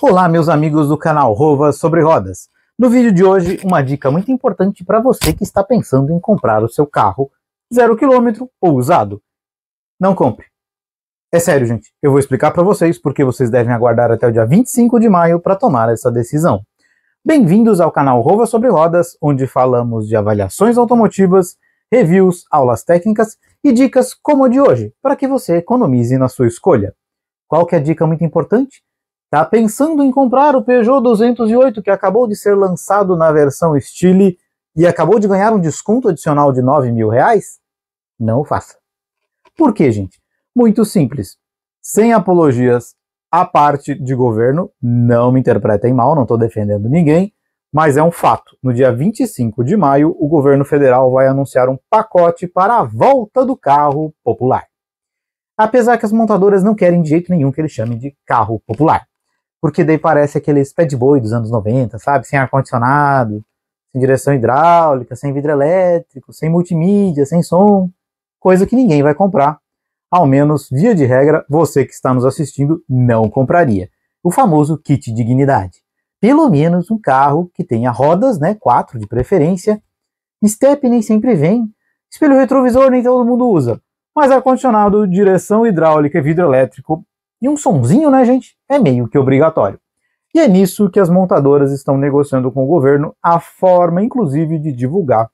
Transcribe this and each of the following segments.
Olá, meus amigos do canal Rovas sobre Rodas. No vídeo de hoje, uma dica muito importante para você que está pensando em comprar o seu carro zero quilômetro ou usado. Não compre. É sério, gente. Eu vou explicar para vocês porque vocês devem aguardar até o dia 25 de maio para tomar essa decisão. Bem-vindos ao canal Rovas sobre Rodas, onde falamos de avaliações automotivas, reviews, aulas técnicas e dicas como a de hoje, para que você economize na sua escolha. Qual que é a dica muito importante? Tá pensando em comprar o Peugeot 208 que acabou de ser lançado na versão Style e acabou de ganhar um desconto adicional de 9 mil reais? Não faça. Por quê, gente? Muito simples. Sem apologias, a parte de governo, não me interpretem mal, não estou defendendo ninguém, mas é um fato. No dia 25 de maio, o governo federal vai anunciar um pacote para a volta do carro popular. Apesar que as montadoras não querem de jeito nenhum que ele chame de carro popular porque daí parece aqueles speed boy dos anos 90, sabe? Sem ar-condicionado, sem direção hidráulica, sem vidro elétrico, sem multimídia, sem som, coisa que ninguém vai comprar. Ao menos, via de regra, você que está nos assistindo não compraria. O famoso kit dignidade. Pelo menos um carro que tenha rodas, né? Quatro de preferência. Step nem sempre vem. Espelho retrovisor nem todo mundo usa. Mas ar-condicionado, direção hidráulica e vidro elétrico e um sonzinho, né, gente? É meio que obrigatório. E é nisso que as montadoras estão negociando com o governo a forma, inclusive, de divulgar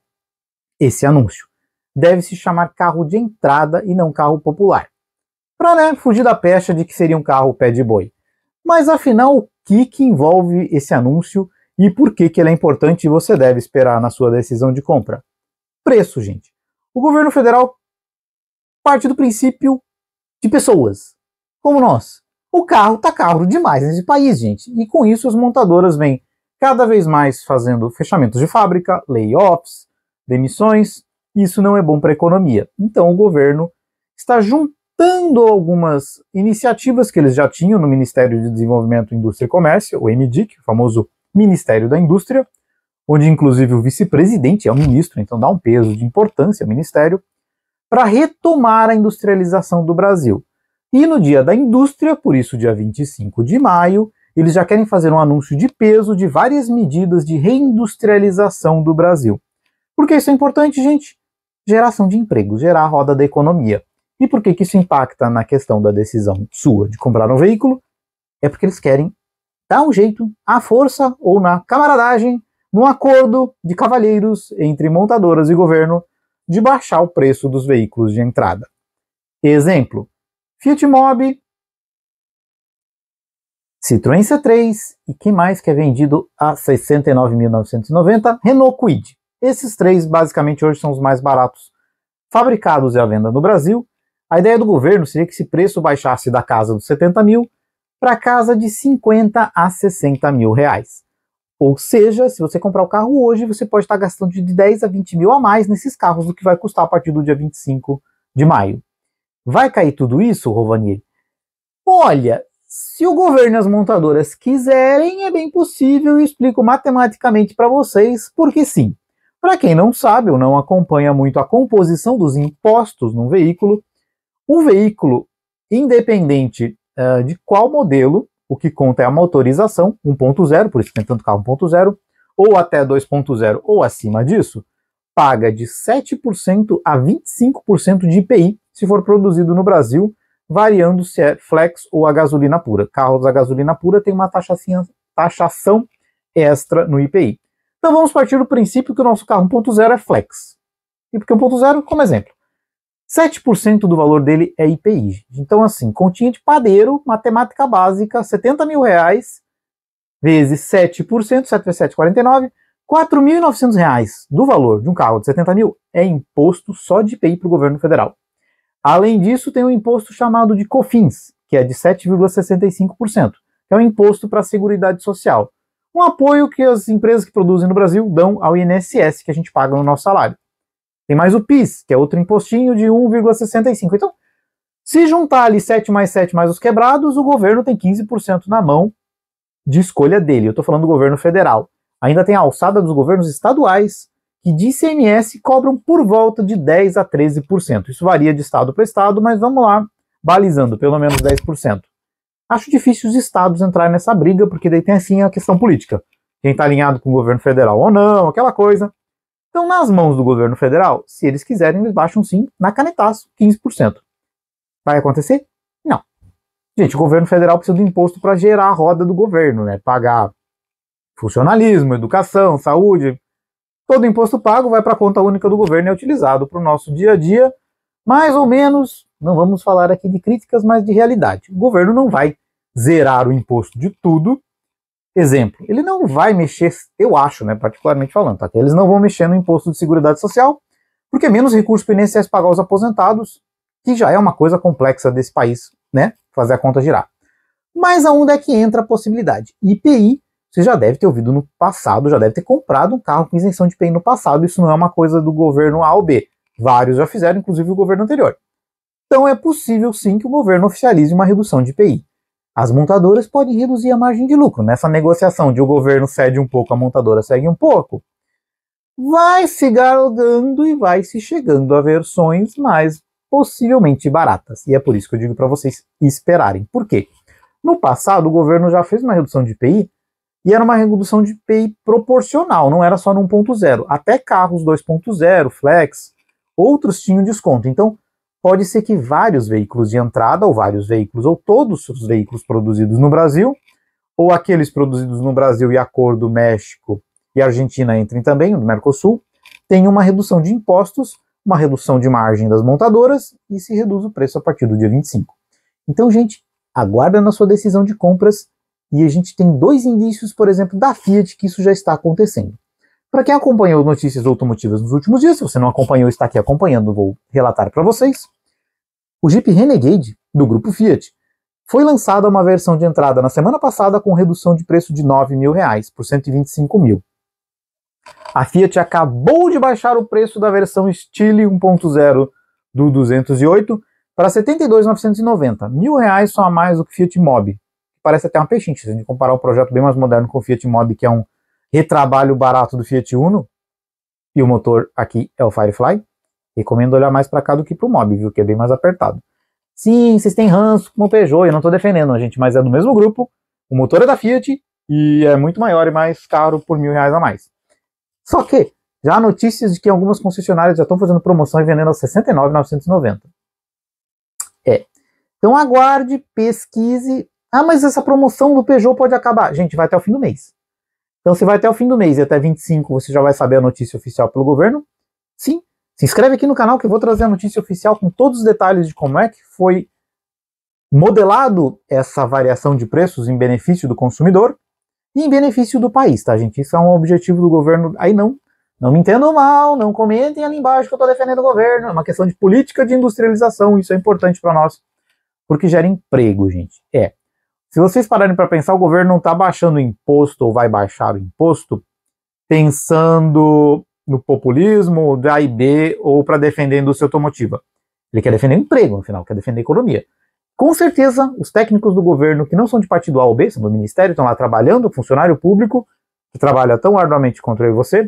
esse anúncio. Deve se chamar carro de entrada e não carro popular. Para né, fugir da pecha de que seria um carro pé de boi. Mas afinal, o que, que envolve esse anúncio e por que, que ele é importante e você deve esperar na sua decisão de compra? Preço, gente. O governo federal parte do princípio de pessoas como nós. O carro está caro demais nesse né, país, gente. E com isso as montadoras vêm cada vez mais fazendo fechamentos de fábrica, layoffs, demissões. Isso não é bom para a economia. Então o governo está juntando algumas iniciativas que eles já tinham no Ministério de Desenvolvimento, Indústria e Comércio, o MDIC, o famoso Ministério da Indústria, onde inclusive o vice-presidente é o ministro, então dá um peso de importância ao ministério, para retomar a industrialização do Brasil. E no dia da indústria, por isso dia 25 de maio, eles já querem fazer um anúncio de peso de várias medidas de reindustrialização do Brasil. Por que isso é importante, gente? Geração de emprego, gerar a roda da economia. E por que, que isso impacta na questão da decisão sua de comprar um veículo? É porque eles querem dar um jeito, à força ou na camaradagem, num acordo de cavalheiros entre montadoras e governo de baixar o preço dos veículos de entrada. Exemplo: Fiat Mobi, Citroën C3 e quem mais que é vendido a 69.990? Renault Kwid. Esses três basicamente hoje são os mais baratos fabricados e à venda no Brasil. A ideia do governo seria que esse preço baixasse da casa dos 70 mil para casa de 50 a 60 mil reais. Ou seja, se você comprar o carro hoje, você pode estar gastando de 10 a 20 mil a mais nesses carros do que vai custar a partir do dia 25 de maio. Vai cair tudo isso, Rovanir? Olha, se o governo e as montadoras quiserem, é bem possível e explico matematicamente para vocês, porque sim. Para quem não sabe ou não acompanha muito a composição dos impostos num veículo, o veículo, independente uh, de qual modelo, o que conta é a motorização 1.0, por isso tem tanto carro 1.0, ou até 2.0 ou acima disso, paga de 7% a 25% de IPI se for produzido no Brasil, variando se é flex ou a gasolina pura. Carros a gasolina pura têm uma taxação extra no IPI. Então vamos partir do princípio que o nosso carro 1.0 é flex. E porque 1.0, como exemplo, 7% do valor dele é IPI. Então, assim, continha de padeiro, matemática básica, 70 mil reais vezes 7%, 7 vezes 7, 49, 4.900 reais do valor de um carro de 70 mil é imposto só de IPI para o governo federal. Além disso, tem um imposto chamado de COFINS, que é de 7,65%, que é o um imposto para a Seguridade Social. Um apoio que as empresas que produzem no Brasil dão ao INSS, que a gente paga no nosso salário. Tem mais o PIS, que é outro impostinho de 1,65%. Então, se juntar ali 7 mais 7 mais os quebrados, o governo tem 15% na mão de escolha dele. Eu estou falando do governo federal. Ainda tem a alçada dos governos estaduais, que de ICMS cobram por volta de 10 a 13%. Isso varia de estado para estado, mas vamos lá, balizando pelo menos 10%. Acho difícil os estados entrarem nessa briga, porque daí tem assim a questão política. Quem está alinhado com o governo federal ou não, aquela coisa. Então, nas mãos do governo federal, se eles quiserem, eles baixam sim, na canetaço, 15%. Vai acontecer? Não. Gente, o governo federal precisa do imposto para gerar a roda do governo, né? Pagar funcionalismo, educação, saúde, Todo imposto pago vai para a conta única do governo e é utilizado para o nosso dia a dia, mais ou menos, não vamos falar aqui de críticas, mas de realidade. O governo não vai zerar o imposto de tudo. Exemplo, ele não vai mexer, eu acho, né, particularmente falando, tá? eles não vão mexer no imposto de seguridade social, porque menos recursos pertencentes pagar aos aposentados, que já é uma coisa complexa desse país, né, fazer a conta girar. Mas aonde é que entra a possibilidade? IPI você já deve ter ouvido no passado, já deve ter comprado um carro com isenção de IPI no passado. Isso não é uma coisa do governo A ou B. Vários já fizeram, inclusive o governo anterior. Então é possível sim que o governo oficialize uma redução de IPI. As montadoras podem reduzir a margem de lucro. Nessa negociação de o governo cede um pouco, a montadora segue um pouco, vai se galgando e vai se chegando a versões mais possivelmente baratas. E é por isso que eu digo para vocês esperarem. Por quê? No passado, o governo já fez uma redução de IPI e era uma redução de PI proporcional, não era só no 1.0. Até carros 2.0, flex, outros tinham desconto. Então, pode ser que vários veículos de entrada, ou vários veículos, ou todos os veículos produzidos no Brasil, ou aqueles produzidos no Brasil e acordo México e Argentina entrem também, no Mercosul, tenham uma redução de impostos, uma redução de margem das montadoras e se reduz o preço a partir do dia 25. Então, gente, aguarda na sua decisão de compras e a gente tem dois indícios, por exemplo, da Fiat que isso já está acontecendo. Para quem acompanhou notícias automotivas nos últimos dias, se você não acompanhou, está aqui acompanhando, vou relatar para vocês. O Jeep Renegade, do grupo Fiat, foi lançada uma versão de entrada na semana passada com redução de preço de R$ 9 mil reais por 125 mil. A Fiat acabou de baixar o preço da versão Style 1.0 do 208 para R$ 72.990, mil reais só a mais do que Fiat Mobi parece até uma pechincha. Se a gente comparar um projeto bem mais moderno com o Fiat Mobi, que é um retrabalho barato do Fiat Uno, e o motor aqui é o Firefly, recomendo olhar mais para cá do que para o Mobi, viu, que é bem mais apertado. Sim, vocês têm ranço com o Peugeot, eu não estou defendendo a gente, mas é do mesmo grupo, o motor é da Fiat e é muito maior e mais caro por mil reais a mais. Só que já há notícias de que algumas concessionárias já estão fazendo promoção e vendendo a 69,990. É. Então aguarde, pesquise, ah, mas essa promoção do Peugeot pode acabar. Gente, vai até o fim do mês. Então, se vai até o fim do mês e até 25 você já vai saber a notícia oficial pelo governo? Sim. Se inscreve aqui no canal que eu vou trazer a notícia oficial com todos os detalhes de como é que foi modelado essa variação de preços em benefício do consumidor e em benefício do país, tá, gente? Isso é um objetivo do governo. Aí não, não me entendam mal, não comentem ali embaixo que eu estou defendendo o governo. É uma questão de política de industrialização, isso é importante para nós, porque gera emprego, gente. É, se vocês pararem para pensar, o governo não está baixando o imposto ou vai baixar o imposto pensando no populismo, da e B ou para defender a indústria automotiva. Ele quer defender o emprego, no final, quer defender a economia. Com certeza, os técnicos do governo que não são de partido A ou B, são do ministério, estão lá trabalhando, funcionário público, que trabalha tão arduamente contra ele e você,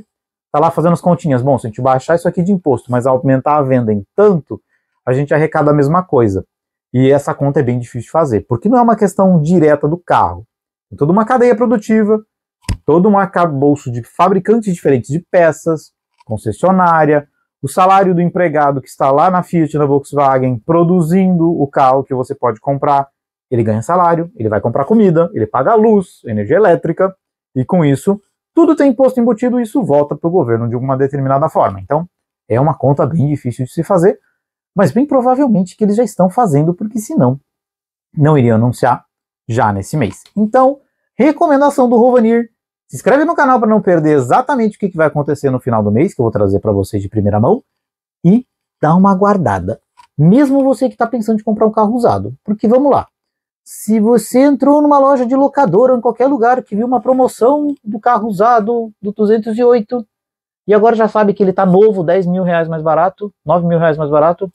está lá fazendo as continhas. Bom, se a gente baixar isso aqui de imposto, mas aumentar a venda em tanto, a gente arrecada a mesma coisa. E essa conta é bem difícil de fazer, porque não é uma questão direta do carro. É toda uma cadeia produtiva, todo um arcabouço de fabricantes diferentes de peças, concessionária, o salário do empregado que está lá na Fiat, na Volkswagen, produzindo o carro que você pode comprar. Ele ganha salário, ele vai comprar comida, ele paga luz, energia elétrica, e com isso, tudo tem imposto embutido e isso volta para o governo de uma determinada forma. Então, é uma conta bem difícil de se fazer, mas bem provavelmente que eles já estão fazendo, porque senão não iriam anunciar já nesse mês. Então, recomendação do Rovanir, se inscreve no canal para não perder exatamente o que, vai acontecer no final do mês, que eu vou trazer para vocês de primeira mão, e dá uma guardada. Mesmo você que está pensando em comprar um carro usado. Porque vamos lá, se você entrou numa loja de locadora ou em qualquer lugar que viu uma promoção do carro usado do 208 e agora já sabe que ele está novo, 10 mil reais mais barato, 9 mil reais mais barato,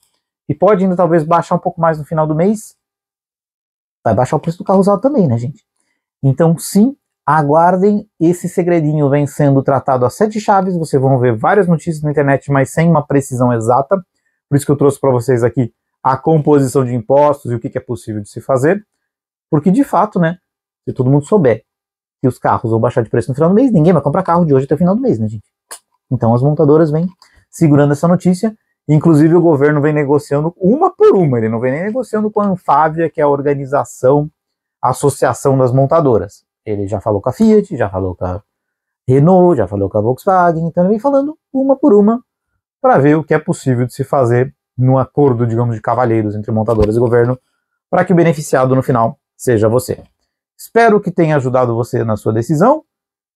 e pode ainda talvez baixar um pouco mais no final do mês, vai baixar o preço do carro usado também, né, gente? Então, sim, aguardem esse segredinho vem sendo tratado a sete chaves. Vocês vão ver várias notícias na internet, mas sem uma precisão exata. Por isso que eu trouxe para vocês aqui a composição de impostos e o que, que é possível de se fazer. Porque, de fato, né, se todo mundo souber que os carros vão baixar de preço no final do mês, ninguém vai comprar carro de hoje até o final do mês, né, gente? Então as montadoras vêm segurando essa notícia Inclusive, o governo vem negociando uma por uma, ele não vem nem negociando com a Anfávia, que é a organização, a associação das montadoras. Ele já falou com a Fiat, já falou com a Renault, já falou com a Volkswagen, então ele vem falando uma por uma para ver o que é possível de se fazer num acordo, digamos, de cavalheiros entre montadoras e governo, para que o beneficiado no final seja você. Espero que tenha ajudado você na sua decisão.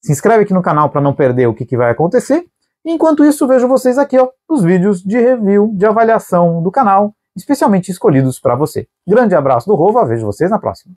Se inscreve aqui no canal para não perder o que, que vai acontecer. Enquanto isso, vejo vocês aqui ó, nos vídeos de review, de avaliação do canal, especialmente escolhidos para você. Grande abraço do Rova, vejo vocês na próxima.